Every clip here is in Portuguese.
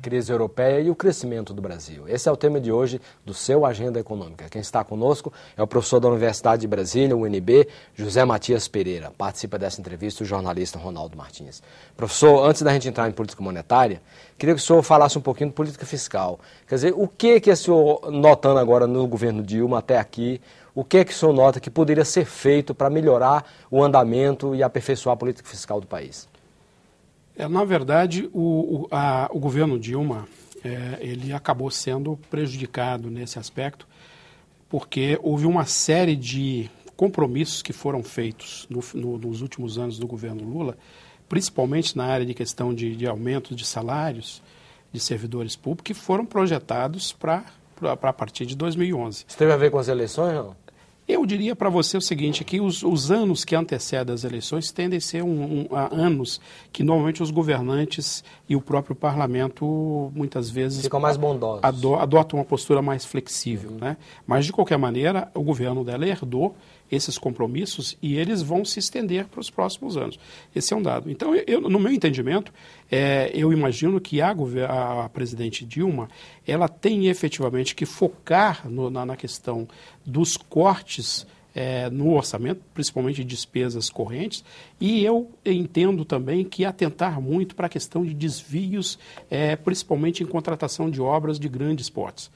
crise europeia e o crescimento do Brasil. Esse é o tema de hoje do seu Agenda Econômica. Quem está conosco é o professor da Universidade de Brasília, UNB, José Matias Pereira. Participa dessa entrevista o jornalista Ronaldo Martins. Professor, antes da gente entrar em política monetária, queria que o senhor falasse um pouquinho de política fiscal. Quer dizer, o que que o senhor, notando agora no governo Dilma até aqui, o que que o senhor nota que poderia ser feito para melhorar o andamento e aperfeiçoar a política fiscal do país? É, na verdade, o, o, a, o governo Dilma é, ele acabou sendo prejudicado nesse aspecto, porque houve uma série de compromissos que foram feitos no, no, nos últimos anos do governo Lula, principalmente na área de questão de, de aumento de salários de servidores públicos, que foram projetados para a partir de 2011. Isso teve a ver com as eleições, não? Eu diria para você o seguinte, que os, os, anos que antecedem as eleições tendem a ser um, um, anos que normalmente os governantes e o próprio parlamento muitas vezes... Ficam mais bondosos. Adotam uma postura mais flexível, uhum. né? Mas, de qualquer maneira, o governo dela herdou esses compromissos e eles vão se estender para os próximos anos. Esse é um dado. Então, eu, no meu entendimento, é, eu imagino que a, a, presidente Dilma ela tem efetivamente que focar no, na, na, questão dos cortes é, no orçamento, principalmente de despesas correntes, e eu entendo também que atentar muito para a questão de desvios, é, principalmente em contratação de obras de grandes portes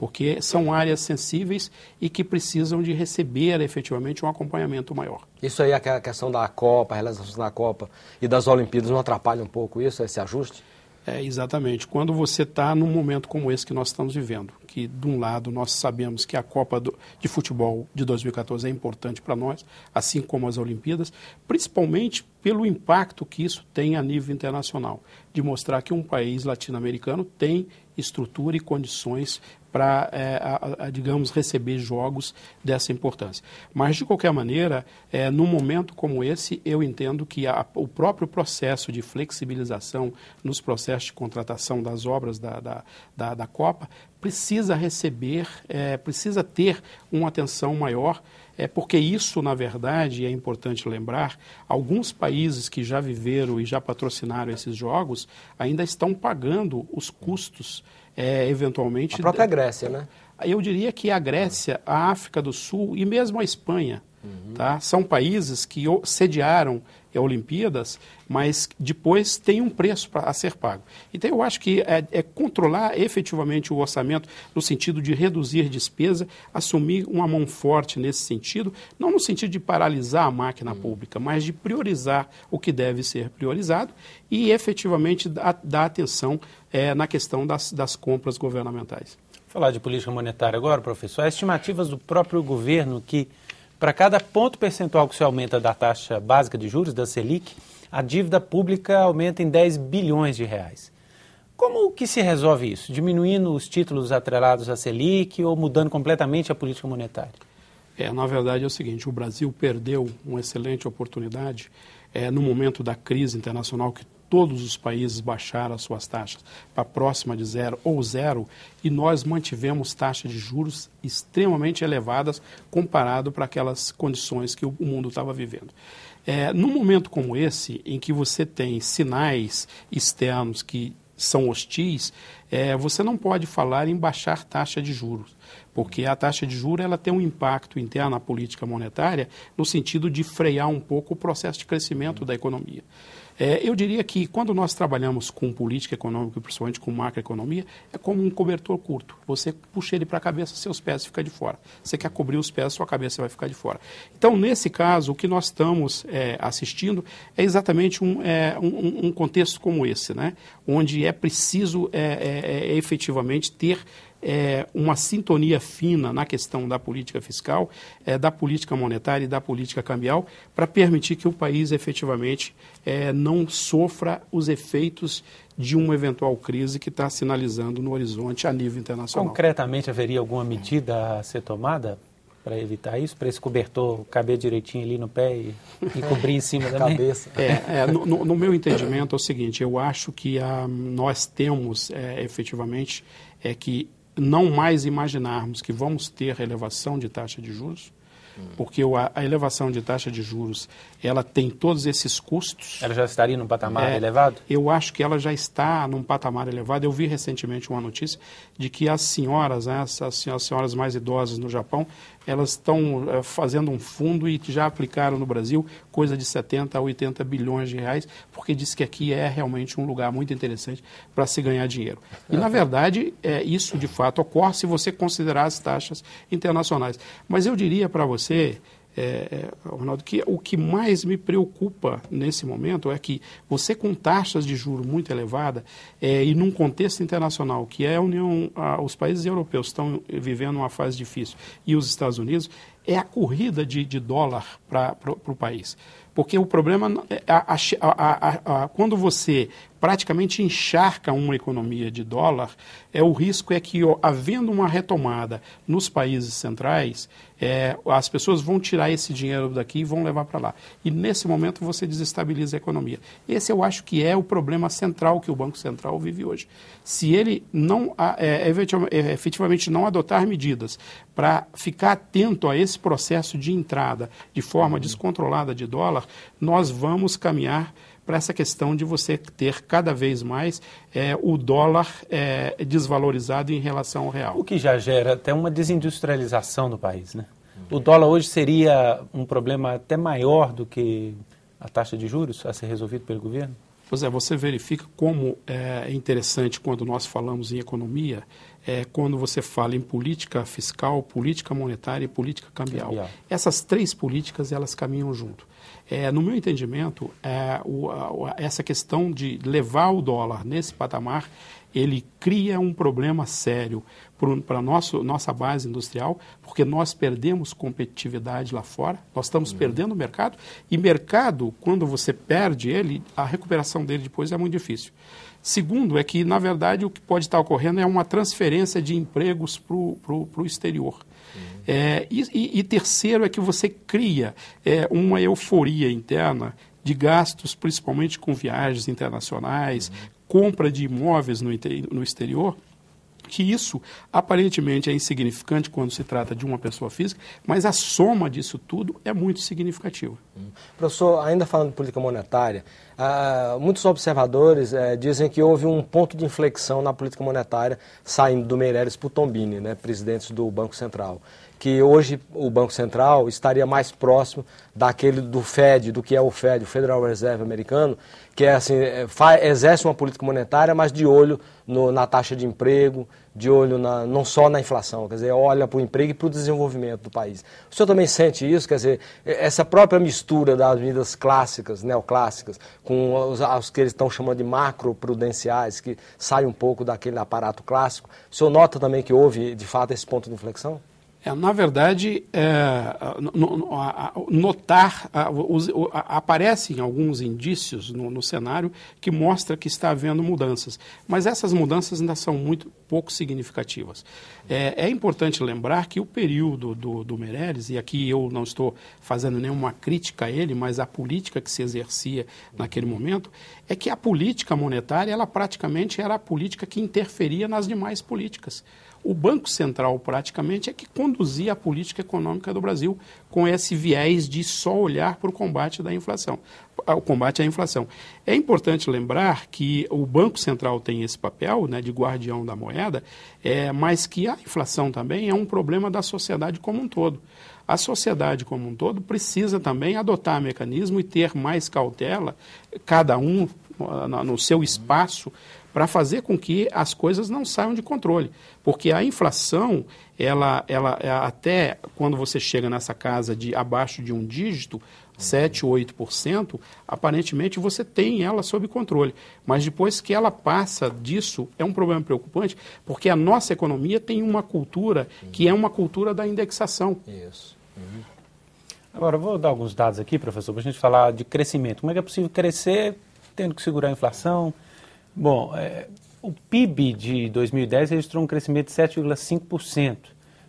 porque são áreas sensíveis e que precisam de receber efetivamente um acompanhamento maior. Isso aí, a questão da Copa, a realização da Copa e das Olimpíadas não atrapalha um pouco isso, esse ajuste? É, exatamente. Quando você está num momento como esse que nós estamos vivendo, que de um lado nós sabemos que a Copa do, de Futebol de 2014 é importante para nós, assim como as Olimpíadas, principalmente pelo impacto que isso tem a nível internacional de mostrar que um país latino-americano tem estrutura e condições para, é, a, a, digamos, receber jogos dessa importância. Mas, de qualquer maneira, é, num momento como esse, eu entendo que a, o próprio processo de flexibilização nos processos de contratação das obras da, da, da, da Copa precisa receber, é, precisa ter uma atenção maior. É porque isso, na verdade, é importante lembrar, alguns países que já viveram e já patrocinaram esses jogos ainda estão pagando os custos, é, eventualmente... A própria Grécia, né? Eu diria que a Grécia, a África do Sul e mesmo a Espanha, Uhum. Tá? São países que sediaram e é a Olimpíadas, mas depois tem um preço pra, a ser pago. Então, eu acho que é, é, controlar efetivamente o orçamento no sentido de reduzir despesa, assumir uma mão forte nesse sentido, não no sentido de paralisar a máquina hum. pública, mas de priorizar o que deve ser priorizado e efetivamente dar, dar atenção é, na questão das, das compras governamentais. Falar de política monetária agora, professor. As estimativas do próprio governo que para cada ponto percentual que se aumenta da taxa básica de juros, da Selic, a dívida pública aumenta em 10 bilhões de reais. Como que se resolve isso? Diminuindo os títulos atrelados à Selic ou mudando completamente a política monetária? É, na verdade é o seguinte, o Brasil perdeu uma excelente oportunidade é, no momento da crise internacional que todos os países baixaram as suas taxas para próxima de zero ou zero e nós mantivemos taxas de juros extremamente elevadas comparado para aquelas condições que o mundo estava vivendo. É, num momento como esse, em que você tem sinais externos que são hostis, é, você não pode falar em baixar taxa de juros porque a taxa de juros ela tem um impacto interno na política monetária no sentido de frear um pouco o processo de crescimento da economia. É, eu diria que quando nós trabalhamos com política econômica, principalmente com macroeconomia, é como um cobertor curto. Você puxa ele para a cabeça, seus pés ficam de fora. Você quer cobrir os pés, sua cabeça vai ficar de fora. Então, nesse caso, o que nós estamos é, assistindo é exatamente um, é, um, um, contexto como esse, né? onde é preciso é, é, é, efetivamente ter é, uma sintonia fina na questão da política fiscal, é, da política monetária e da política cambial, para permitir que o país efetivamente é, não sofra os efeitos de uma eventual crise que está sinalizando no horizonte a nível internacional. Concretamente, haveria alguma medida a ser tomada? para evitar isso, para esse cobertor caber direitinho ali no pé e, e cobrir em cima da cabeça. É, é no, no, meu entendimento é o seguinte, eu acho que a, ah, nós temos é, efetivamente é que não mais imaginarmos que vamos ter elevação de taxa de juros, porque a, elevação de taxa de juros, ela tem todos esses custos. Ela já estaria num patamar é, elevado? Eu acho que ela já está num patamar elevado. Eu vi recentemente uma notícia de que as senhoras, né, as, as senhoras mais idosas no Japão, elas estão é, fazendo um fundo e já aplicaram no Brasil coisa de 70 a 80 bilhões de reais, porque diz que aqui é realmente um lugar muito interessante para se ganhar dinheiro. E, na verdade, é, isso de fato ocorre se você considerar as taxas internacionais. Mas eu diria para você você, é, é, Ronaldo, que o que mais me preocupa nesse momento é que você com taxas de juro muito elevada é, e num contexto internacional que é a União, a, os países europeus estão vivendo uma fase difícil e os Estados Unidos é a corrida de, de dólar para o país. Porque o problema, é, a, a, a, quando você praticamente encharca uma economia de dólar, é o risco é que, ó, havendo uma retomada nos países centrais, é, as pessoas vão tirar esse dinheiro daqui e vão levar para lá. E nesse momento você desestabiliza a economia. Esse eu acho que é o problema central que o Banco Central vive hoje. Se ele não é, é, efetivamente não adotar medidas para ficar atento a esse processo de entrada de forma uhum. descontrolada de dólar, nós vamos caminhar para essa questão de você ter cada vez mais é, o dólar é, desvalorizado em relação ao real. O que já gera até uma desindustrialização no país, né? O dólar hoje seria um problema até maior do que a taxa de juros a ser resolvido pelo governo? Pois é, você verifica como é, é interessante quando nós falamos em economia, é, quando você fala em política fiscal, política monetária e política cambial. cambial. Essas três políticas, elas caminham junto. É, no meu entendimento, é, o, a, essa questão de levar o dólar nesse patamar, ele cria um problema sério para nossa base industrial, porque nós perdemos competitividade lá fora, nós estamos uhum. perdendo o mercado, e mercado, quando você perde ele, a recuperação dele depois é muito difícil. Segundo, é que, na verdade, o que pode estar ocorrendo é uma transferência de empregos para o exterior. É, e, e, terceiro é que você cria é, uma euforia interna de gastos, principalmente com viagens internacionais, uhum. compra de imóveis no, no exterior, que isso aparentemente é insignificante quando se trata de uma pessoa física, mas a soma disso tudo é muito significativa. Hum. Professor, ainda falando de política monetária, ah, muitos observadores eh, dizem que houve um ponto de inflexão na política monetária saindo do Meireles para o Tombini, né, presidente do Banco Central. Que hoje o Banco Central estaria mais próximo daquele do Fed, do que é o Fed, o Federal Reserve americano, que é assim, eh, faz, exerce uma política monetária, mas de olho no, na taxa de emprego, de olho na, não só na inflação, quer dizer, olha para o emprego e para o desenvolvimento do país. O senhor também sente isso, quer dizer, essa própria mistura das medidas clássicas, neoclássicas, com os, os que eles estão chamando de macroprudenciais, que saem um pouco daquele aparato clássico. O senhor nota também que houve, de fato, esse ponto de inflexão? É, na verdade, é, notar, aparecem alguns indícios no, no, cenário que mostra que está havendo mudanças, mas essas mudanças ainda são muito pouco significativas. É, é importante lembrar que o período do, do Meirelles, e aqui eu não estou fazendo nenhuma crítica a ele, mas a política que se exercia naquele momento, é que a política monetária, ela praticamente era a política que interferia nas demais políticas o Banco Central praticamente é que conduzia a política econômica do Brasil com esse viés de só olhar para o combate da inflação, o combate à inflação. É importante lembrar que o Banco Central tem esse papel né, de guardião da moeda, é, mas que a inflação também é um problema da sociedade como um todo. A sociedade como um todo precisa também adotar mecanismo e ter mais cautela, cada um no seu espaço para fazer com que as coisas não saiam de controle. Porque a inflação, ela, ela é, até quando você chega nessa casa de abaixo de um dígito, 7, 8%, aparentemente você tem ela sob controle. Mas depois que ela passa disso, é um problema preocupante, porque a nossa economia tem uma cultura que é uma cultura da indexação. Isso. Uhum. Agora, vou dar alguns dados aqui, professor, para a gente falar de crescimento. Como é que é possível crescer tendo que segurar a inflação? Bom, é, o PIB de 2010 registrou um crescimento de 7,5%.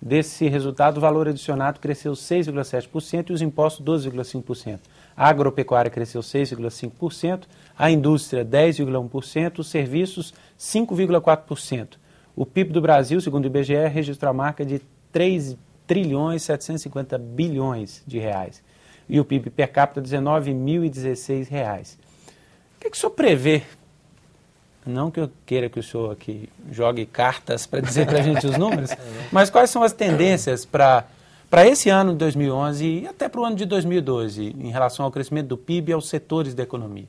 Desse resultado, o valor adicionado cresceu 6,7% e os impostos 12,5%. A agropecuária cresceu 6,5%, a indústria 10,1%, os serviços 5,4%. O PIB do Brasil, segundo o IBGE, registrou a marca de 3 trilhões 750 bilhões de reais e o PIB per capita R$ 19.016. O que, é que o senhor prevê não que eu queira que o senhor aqui jogue cartas para dizer para a gente os números, mas quais são as tendências para para esse ano de 2011 e até para o ano de 2012 em relação ao crescimento do PIB e aos setores da economia?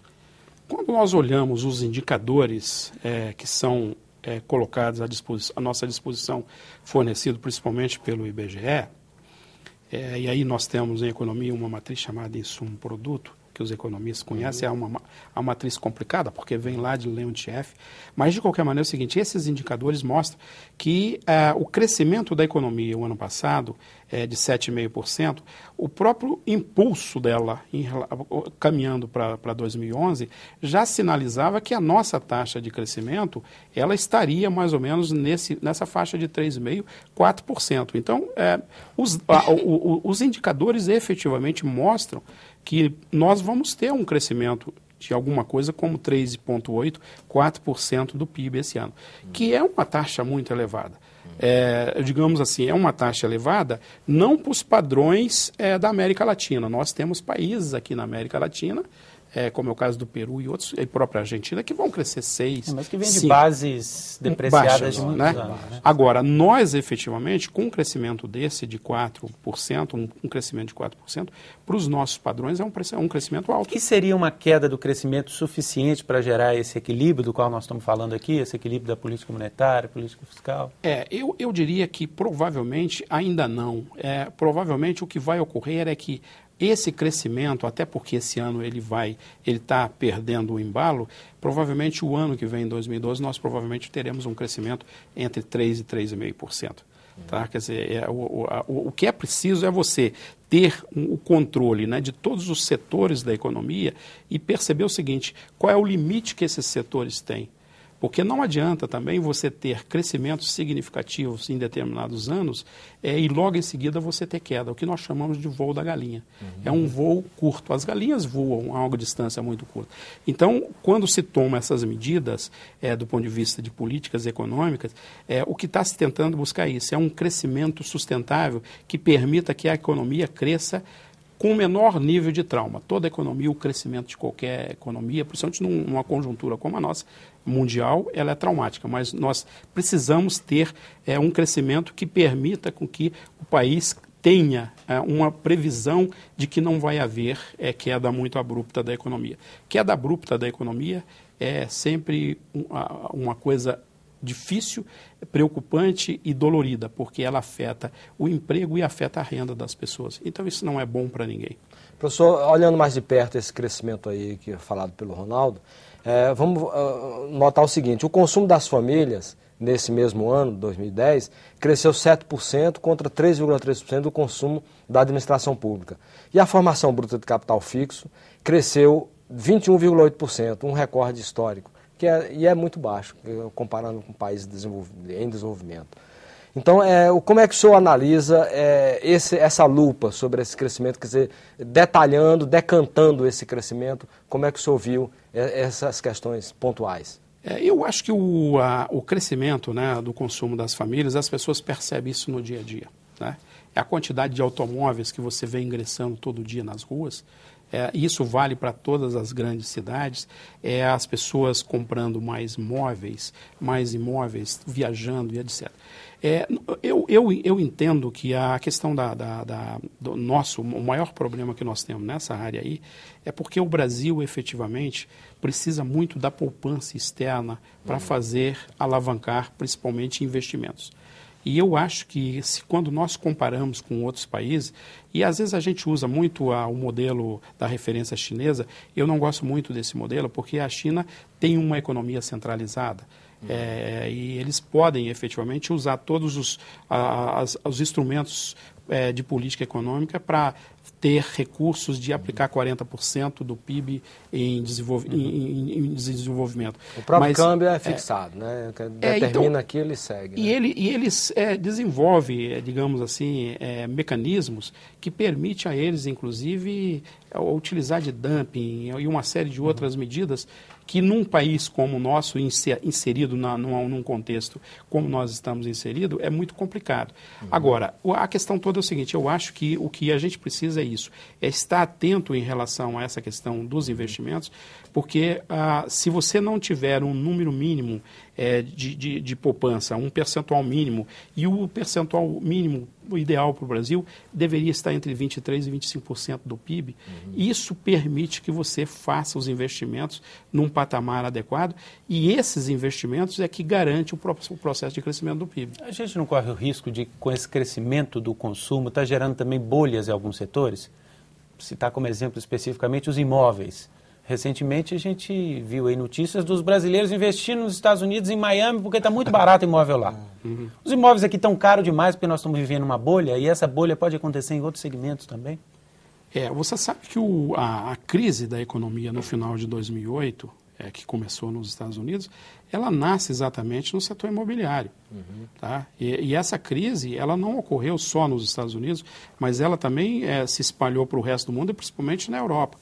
Quando nós olhamos os indicadores é, que são é, colocados à, à, nossa disposição, fornecido principalmente pelo IBGE, é, e aí nós temos em economia uma matriz chamada insumo produto, que os economistas conhecem, uhum. é uma, matriz complicada, porque vem lá de Leontief. Mas, de qualquer maneira, é o seguinte: esses indicadores mostram que uh, o crescimento da economia o ano passado é de 7,5%, o próprio impulso dela em, caminhando para 2011 já sinalizava que a nossa taxa de crescimento ela estaria mais ou menos nesse, nessa faixa de 3,5%, 4%. Então, é, os, a, o, o, os indicadores efetivamente mostram que nós vamos ter um crescimento de alguma coisa como 3,8%, 4% do PIB esse ano, que é uma taxa muito elevada. É, digamos assim, é uma taxa elevada não para os padrões é, da América Latina. Nós temos países aqui na América Latina é, como é o caso do Peru e outros, e própria Argentina, que vão crescer 6. É, mas que vem de bases depreciadas de muitos né? anos. Né? Agora, nós efetivamente, com um crescimento desse de 4%, um, um crescimento de 4%, para os nossos padrões é um, é um crescimento alto. Que seria uma queda do crescimento suficiente para gerar esse equilíbrio do qual nós estamos falando aqui, esse equilíbrio da política monetária, política fiscal? É, eu, eu diria que provavelmente ainda não. É, provavelmente o que vai ocorrer é que esse crescimento, até porque esse ano ele vai, ele está perdendo o embalo, provavelmente o ano que vem, 2012, nós provavelmente teremos um crescimento entre 3% e 3,5%. Tá? Quer dizer, é, o, o, o que é preciso é você ter um, o controle né, de todos os setores da economia e perceber o seguinte: qual é o limite que esses setores têm. Porque não adianta também você ter crescimentos significativos em determinados anos é, e logo em seguida você ter queda, o que nós chamamos de voo da galinha. Uhum. É um voo curto. As galinhas voam a uma distância muito curta. Então, quando se toma essas medidas é, do ponto de vista de políticas econômicas, é, o que está se tentando buscar é isso é um crescimento sustentável que permita que a economia cresça com o menor nível de trauma. Toda economia, o crescimento de qualquer economia, principalmente numa conjuntura como a nossa, mundial, ela é traumática, mas nós precisamos ter é, um crescimento que permita com que o país tenha é, uma previsão de que não vai haver é, queda muito abrupta da economia. Queda abrupta da economia é sempre uma, uma coisa difícil, preocupante e dolorida, porque ela afeta o emprego e afeta a renda das pessoas. Então isso não é bom para ninguém. Professor, olhando mais de perto esse crescimento aí que é falado pelo Ronaldo, é, vamos uh, notar o seguinte: o consumo das famílias nesse mesmo ano, 2010, cresceu 7% contra 3,3% do consumo da administração pública. E a formação bruta de capital fixo cresceu 21,8%, um recorde histórico que é, e é muito baixo, comparando com países desenvolv em desenvolvimento. Então, é, como é que o senhor analisa é, esse, essa lupa sobre esse crescimento, quer dizer, detalhando, decantando esse crescimento, como é que o senhor viu é, essas questões pontuais? É, eu acho que o, a, o crescimento né, do consumo das famílias, as pessoas percebem isso no dia a dia. Né? É a quantidade de automóveis que você vê ingressando todo dia nas ruas é, isso vale para todas as grandes cidades, é as pessoas comprando mais móveis, mais imóveis, viajando e etc. É, eu, eu, eu entendo que a questão da, da, da, do nosso, o maior problema que nós temos nessa área aí é porque o Brasil efetivamente precisa muito da poupança externa para uhum. fazer alavancar principalmente investimentos. E eu acho que se quando nós comparamos com outros países, e às vezes a gente usa muito a, o modelo da referência chinesa, eu não gosto muito desse modelo porque a China tem uma economia centralizada. Uhum. É, e eles podem efetivamente usar todos os, a, as, os instrumentos é, de política econômica para ter recursos de aplicar 40% do PIB em, desenvolv uhum. em, em, desenvolvimento. O próprio Mas, câmbio é, é fixado, é, né? Determina é, então, aquilo e segue. E né? ele, e é, desenvolve, é, digamos assim, é, mecanismos que permite a eles, inclusive, utilizar de dumping e uma série de uhum. outras uhum. medidas que num país como o nosso, inserido na, num, num, contexto como nós estamos inserido, é muito complicado. Uhum. Agora, a questão toda é o seguinte, eu acho que o que a gente precisa é isso: é estar atento em relação a essa questão dos uhum. investimentos, porque ah, se você não tiver um número mínimo é, de, de, de, poupança, um percentual mínimo. E o percentual mínimo ideal para o Brasil deveria estar entre 23% e 25% do PIB. Uhum. Isso permite que você faça os investimentos num patamar adequado e esses investimentos é que garante o, próprio, o processo de crescimento do PIB. A gente não corre o risco de, com esse crescimento do consumo, estar tá gerando também bolhas em alguns setores? citar como exemplo especificamente os imóveis. Recentemente a gente viu aí notícias dos brasileiros investindo nos Estados Unidos, em Miami, porque está muito barato imóvel lá. Uhum. Os imóveis aqui estão caros demais porque nós estamos vivendo uma bolha e essa bolha pode acontecer em outros segmentos também. É, você sabe que o, a, a crise da economia no final de 2008, é, que começou nos Estados Unidos, ela nasce exatamente no setor imobiliário. Uhum. Tá? E, e, essa crise ela não ocorreu só nos Estados Unidos, mas ela também é, se espalhou para o resto do mundo e principalmente na Europa.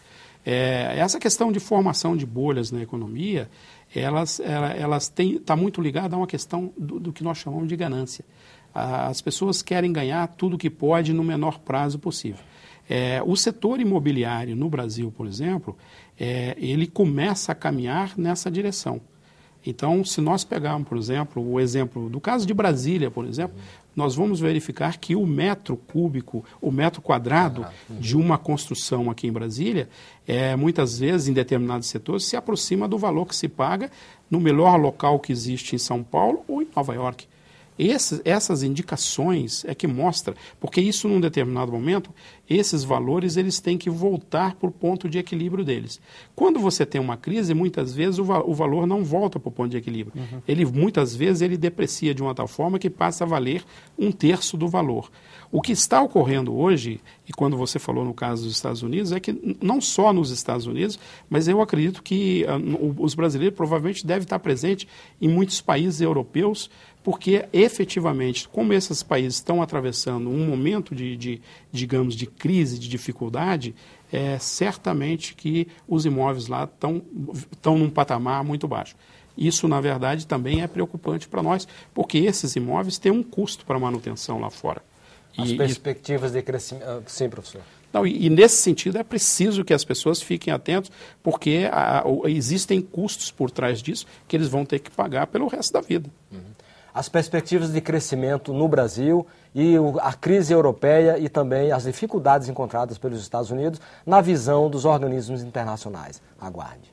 É, essa questão de formação de bolhas na economia, elas elas têm está muito ligada a uma questão do, do, que nós chamamos de ganância. As pessoas querem ganhar tudo que pode no menor prazo possível. É, o setor imobiliário no Brasil, por exemplo, é, ele começa a caminhar nessa direção. Então, se nós pegarmos, por exemplo, o exemplo do caso de Brasília, por exemplo, uhum. nós vamos verificar que o metro cúbico, o metro quadrado uhum. de uma construção aqui em Brasília, é, muitas vezes, em determinados setores, se aproxima do valor que se paga no melhor local que existe em São Paulo ou em Nova York. Essas, essas indicações é que mostra, porque isso num determinado momento, esses valores eles têm que voltar para o ponto de equilíbrio deles. Quando você tem uma crise, muitas vezes o, va o valor não volta para o ponto de equilíbrio. Uhum. Ele muitas vezes ele deprecia de uma tal forma que passa a valer um terço do valor. O que está ocorrendo hoje, e quando você falou no caso dos Estados Unidos, é que não só nos Estados Unidos, mas eu acredito que uh, os brasileiros provavelmente devem estar presentes em muitos países europeus porque efetivamente, como esses países estão atravessando um momento de, de digamos, de crise, de dificuldade, é, certamente que os imóveis lá estão, estão num patamar muito baixo. Isso, na verdade, também é preocupante para nós, porque esses imóveis têm um custo para manutenção lá fora. As perspectivas e... de crescimento. Ah, sim, professor. Não, e, e, nesse sentido é preciso que as pessoas fiquem atentas, porque a, a, existem custos por trás disso que eles vão ter que pagar pelo resto da vida. Uhum as perspectivas de crescimento no Brasil e a crise europeia e também as dificuldades encontradas pelos Estados Unidos na visão dos organismos internacionais. Aguarde.